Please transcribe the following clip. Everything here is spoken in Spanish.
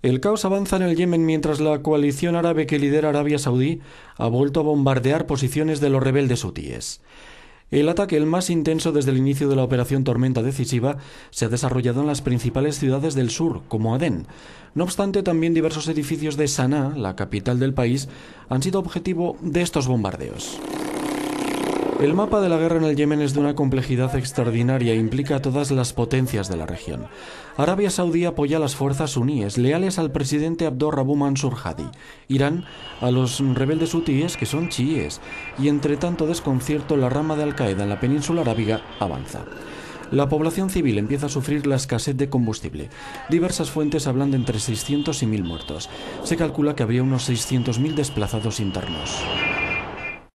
El caos avanza en el Yemen mientras la coalición árabe que lidera Arabia Saudí ha vuelto a bombardear posiciones de los rebeldes hutíes. El ataque, el más intenso desde el inicio de la operación Tormenta Decisiva, se ha desarrollado en las principales ciudades del sur, como Adén. No obstante, también diversos edificios de Sanaa, la capital del país, han sido objetivo de estos bombardeos. El mapa de la guerra en el Yemen es de una complejidad extraordinaria e implica a todas las potencias de la región. Arabia Saudí apoya a las fuerzas suníes, leales al presidente Abdur Rabu Mansur Hadi. Irán a los rebeldes hutíes, que son chiíes. Y entre tanto desconcierto, la rama de Al-Qaeda en la península arábiga avanza. La población civil empieza a sufrir la escasez de combustible. Diversas fuentes hablan de entre 600 y 1.000 muertos. Se calcula que habría unos 600.000 desplazados internos.